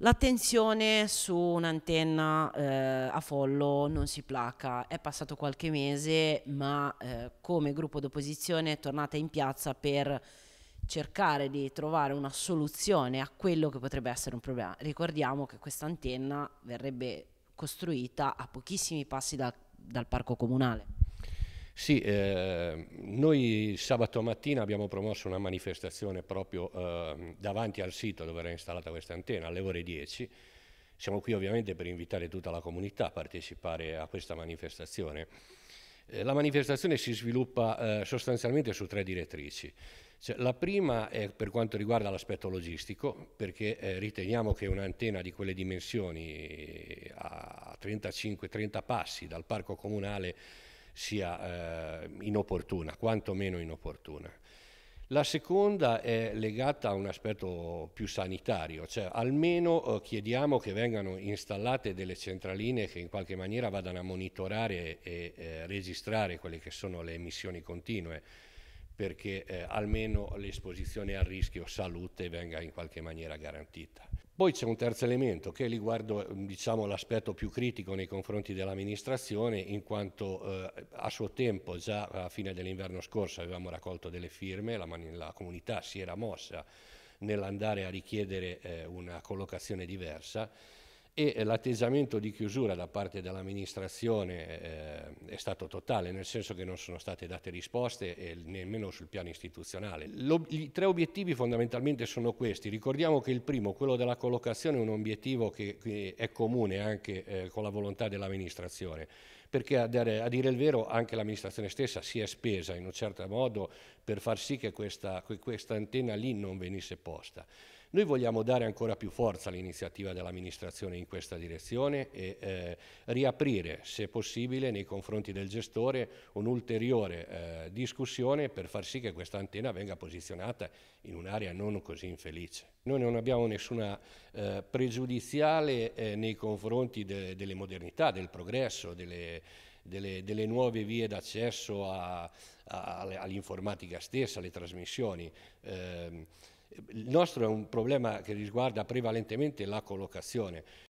L'attenzione su un'antenna eh, a follo non si placa, è passato qualche mese ma eh, come gruppo d'opposizione è tornata in piazza per cercare di trovare una soluzione a quello che potrebbe essere un problema. Ricordiamo che questa antenna verrebbe costruita a pochissimi passi da, dal parco comunale. Sì, eh, noi sabato mattina abbiamo promosso una manifestazione proprio eh, davanti al sito dove era installata questa antenna alle ore 10. Siamo qui ovviamente per invitare tutta la comunità a partecipare a questa manifestazione. Eh, la manifestazione si sviluppa eh, sostanzialmente su tre direttrici. Cioè, la prima è per quanto riguarda l'aspetto logistico, perché eh, riteniamo che un'antenna di quelle dimensioni eh, a 35-30 passi dal parco comunale sia eh, inopportuna, quantomeno inopportuna. La seconda è legata a un aspetto più sanitario, cioè almeno eh, chiediamo che vengano installate delle centraline che in qualche maniera vadano a monitorare e eh, registrare quelle che sono le emissioni continue, perché eh, almeno l'esposizione al rischio salute venga in qualche maniera garantita. Poi c'è un terzo elemento che riguarda diciamo, l'aspetto più critico nei confronti dell'amministrazione in quanto eh, a suo tempo già a fine dell'inverno scorso avevamo raccolto delle firme, la, la comunità si era mossa nell'andare a richiedere eh, una collocazione diversa e eh, l'atteggiamento di chiusura da parte dell'amministrazione eh, è stato totale, nel senso che non sono state date risposte eh, nemmeno sul piano istituzionale. I tre obiettivi fondamentalmente sono questi. Ricordiamo che il primo, quello della collocazione, è un obiettivo che, che è comune anche eh, con la volontà dell'amministrazione perché a dire, a dire, il vero anche l'amministrazione stessa si è spesa in un certo modo per far sì che questa, che questa antenna lì non venisse posta. Noi vogliamo dare ancora più forza all'iniziativa dell'amministrazione in questa direzione e eh, riaprire, se possibile, nei confronti del gestore un'ulteriore eh, discussione per far sì che questa antena venga posizionata in un'area non così infelice. Noi non abbiamo nessuna eh, pregiudiziale eh, nei confronti de delle modernità, del progresso, delle, delle, delle nuove vie d'accesso all'informatica stessa, alle trasmissioni. Ehm, il nostro è un problema che riguarda prevalentemente la collocazione.